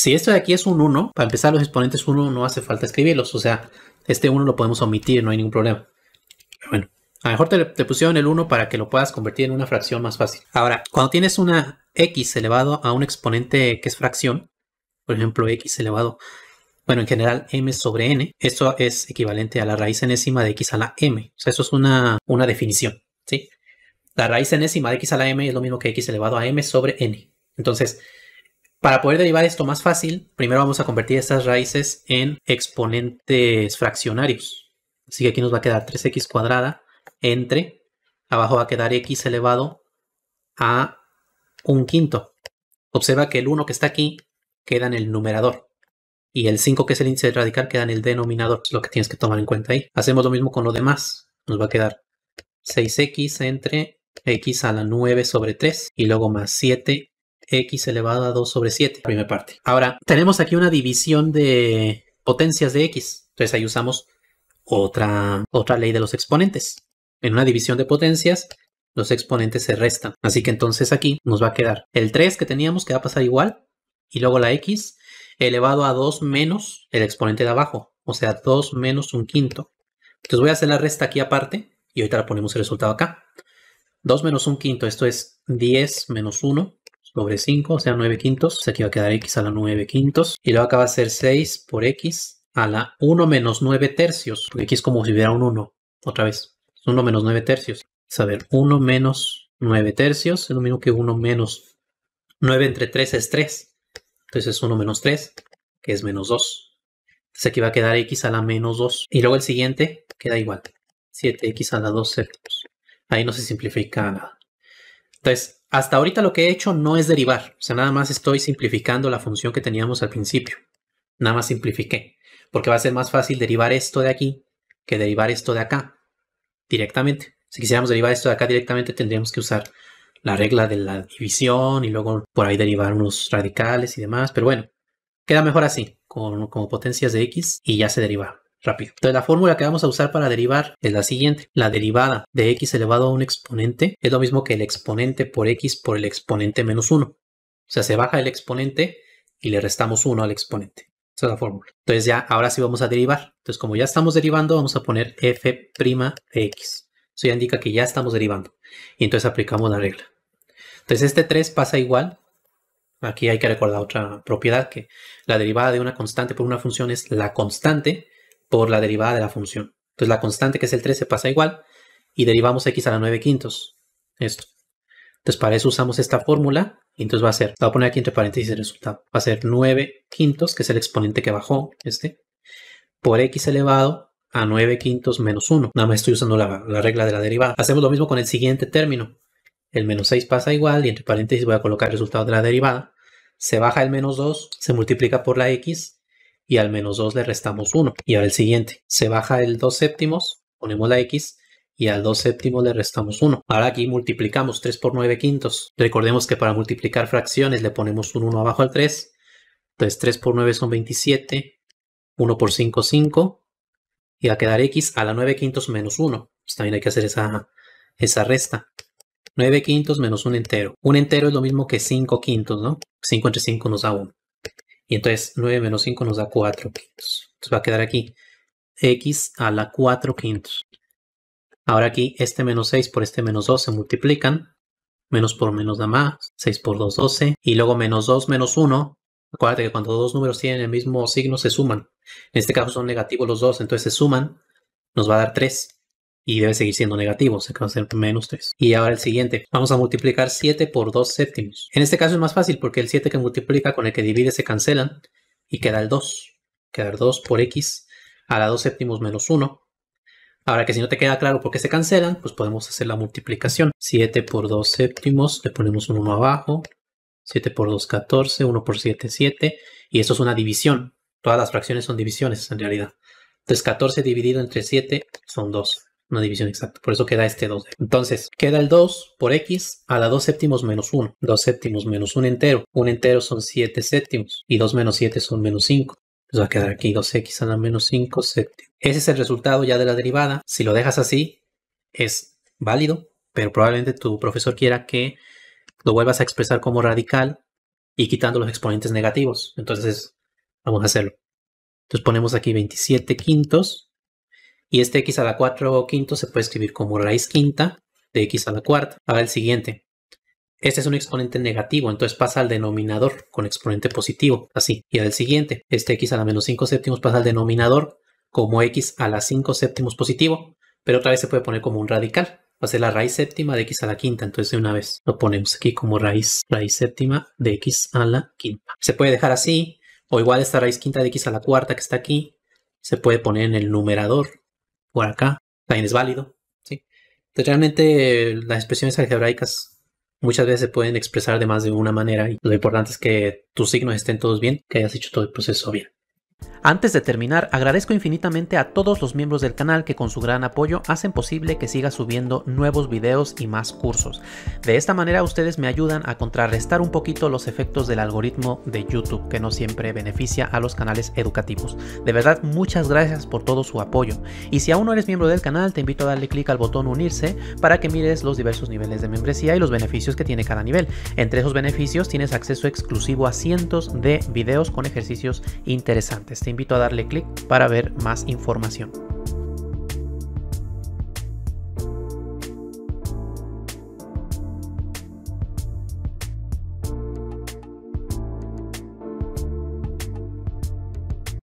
Si esto de aquí es un 1, para empezar los exponentes 1 no hace falta escribirlos, o sea, este 1 lo podemos omitir, no hay ningún problema. bueno, a lo mejor te, pusieron el 1 para que lo puedas convertir en una fracción más fácil. Ahora, cuando tienes una x elevado a un exponente que es fracción, por ejemplo, x elevado bueno, en general m sobre n, esto es equivalente a la raíz enésima de x a la m. O sea, eso es una, una, definición, ¿sí? La raíz enésima de x a la m es lo mismo que x elevado a m sobre n. Entonces, para poder derivar esto más fácil, primero vamos a convertir estas raíces en exponentes fraccionarios. Así que aquí nos va a quedar 3x cuadrada entre, abajo va a quedar x elevado a un quinto. Observa que el 1 que está aquí queda en el numerador y el 5 que es el índice radical queda en el denominador. Es lo que tienes que tomar en cuenta ahí. Hacemos lo mismo con lo demás. Nos va a quedar 6x entre x a la 9 sobre 3 y luego más 7 x elevado a 2 sobre 7, primera parte. Ahora, tenemos aquí una división de potencias de x. Entonces ahí usamos otra, otra ley de los exponentes. En una división de potencias, los exponentes se restan. Así que entonces aquí nos va a quedar el 3 que teníamos, que va a pasar igual, y luego la x elevado a 2 menos el exponente de abajo, o sea, 2 menos un quinto. Entonces voy a hacer la resta aquí aparte, y ahorita la ponemos el resultado acá. 2 menos un quinto, esto es 10 menos 1, sobre 5, o sea 9 quintos. O sea, aquí va a quedar x a la 9 quintos. Y luego acá va a ser 6 por x a la 1 menos 9 tercios. Porque aquí es como si hubiera un 1. Otra vez. 1 menos 9 tercios. Es a ver, 1 menos 9 tercios. Es lo mismo que 1 menos 9 entre 3 es 3. Entonces es 1 menos 3, que es menos 2. Entonces aquí va a quedar x a la menos 2. Y luego el siguiente queda igual. 7x a la 2 séptimos. Ahí no se simplifica nada. Entonces, hasta ahorita lo que he hecho no es derivar, o sea, nada más estoy simplificando la función que teníamos al principio. Nada más simplifiqué, porque va a ser más fácil derivar esto de aquí que derivar esto de acá directamente. Si quisiéramos derivar esto de acá directamente, tendríamos que usar la regla de la división y luego por ahí derivar unos radicales y demás. Pero bueno, queda mejor así, con, como potencias de x y ya se deriva rápido. Entonces la fórmula que vamos a usar para derivar es la siguiente. La derivada de x elevado a un exponente es lo mismo que el exponente por x por el exponente menos 1. O sea, se baja el exponente y le restamos 1 al exponente. Esa es la fórmula. Entonces ya, ahora sí vamos a derivar. Entonces como ya estamos derivando, vamos a poner f' de x. Eso ya indica que ya estamos derivando. Y entonces aplicamos la regla. Entonces este 3 pasa igual Aquí hay que recordar otra propiedad, que la derivada de una constante por una función es la constante por la derivada de la función. Entonces la constante que es el 13 pasa igual y derivamos x a la 9 quintos. Esto. Entonces para eso usamos esta fórmula y entonces va a ser, Te voy a poner aquí entre paréntesis el resultado, va a ser 9 quintos, que es el exponente que bajó, este, por x elevado a 9 quintos menos 1. Nada más estoy usando la, la regla de la derivada. Hacemos lo mismo con el siguiente término. El menos 6 pasa igual y entre paréntesis voy a colocar el resultado de la derivada. Se baja el menos 2, se multiplica por la x y al menos 2 le restamos 1. Y ahora el siguiente, se baja el 2 séptimos, ponemos la x y al 2 séptimos le restamos 1. Ahora aquí multiplicamos 3 por 9 quintos. Recordemos que para multiplicar fracciones le ponemos un 1 abajo al 3. Entonces 3 por 9 son 27, 1 por 5 5 y va a quedar x a la 9 quintos menos 1. Pues también hay que hacer esa, esa resta. 9 quintos menos 1 entero. 1 entero es lo mismo que 5 quintos, ¿no? 5 entre 5 nos da 1. Y entonces 9 menos 5 nos da 4 quintos. Entonces va a quedar aquí x a la 4 quintos. Ahora aquí este menos 6 por este menos 2 se multiplican. Menos por menos da más. 6 por 2, 12. Y luego menos 2 menos 1. Acuérdate que cuando dos números tienen el mismo signo se suman. En este caso son negativos los dos, entonces se suman. Nos va a dar 3 y debe seguir siendo negativo, se ser menos 3. Y ahora el siguiente, vamos a multiplicar 7 por 2 séptimos. En este caso es más fácil porque el 7 que multiplica con el que divide se cancelan y queda el 2. Queda el 2 por x a la 2 séptimos menos 1. Ahora que si no te queda claro por qué se cancelan, pues podemos hacer la multiplicación. 7 por 2 séptimos, le ponemos un 1 abajo. 7 por 2, 14. 1 por 7, 7. Y eso es una división. Todas las fracciones son divisiones en realidad. Entonces 14 dividido entre 7 son 2 una división exacta. Por eso queda este 2. Entonces, queda el 2 por x a la 2 séptimos menos 1. 2 séptimos menos 1 entero. 1 entero son 7 séptimos. Y 2 menos 7 son menos 5. Entonces pues va a quedar aquí 2x a la menos 5 séptimos. Ese es el resultado ya de la derivada. Si lo dejas así, es válido. Pero probablemente tu profesor quiera que lo vuelvas a expresar como radical y quitando los exponentes negativos. Entonces, vamos a hacerlo. Entonces ponemos aquí 27 quintos y este x a la 4 quinto se puede escribir como raíz quinta de x a la cuarta. Ahora el siguiente. Este es un exponente negativo, entonces pasa al denominador con exponente positivo, así. Y ahora el siguiente. Este x a la menos 5 séptimos pasa al denominador como x a la 5 séptimos positivo, pero otra vez se puede poner como un radical. Va a ser la raíz séptima de x a la quinta, entonces de una vez lo ponemos aquí como raíz, raíz séptima de x a la quinta. Se puede dejar así, o igual esta raíz quinta de x a la cuarta que está aquí, se puede poner en el numerador por acá, también es válido. ¿sí? realmente las expresiones algebraicas muchas veces se pueden expresar de más de una manera y lo importante es que tus signos estén todos bien, que hayas hecho todo el proceso bien. Antes de terminar, agradezco infinitamente a todos los miembros del canal que con su gran apoyo hacen posible que siga subiendo nuevos videos y más cursos. De esta manera ustedes me ayudan a contrarrestar un poquito los efectos del algoritmo de YouTube, que no siempre beneficia a los canales educativos. De verdad, muchas gracias por todo su apoyo. Y si aún no eres miembro del canal, te invito a darle clic al botón unirse para que mires los diversos niveles de membresía y los beneficios que tiene cada nivel. Entre esos beneficios tienes acceso exclusivo a cientos de videos con ejercicios interesantes. Te invito a darle clic para ver más información.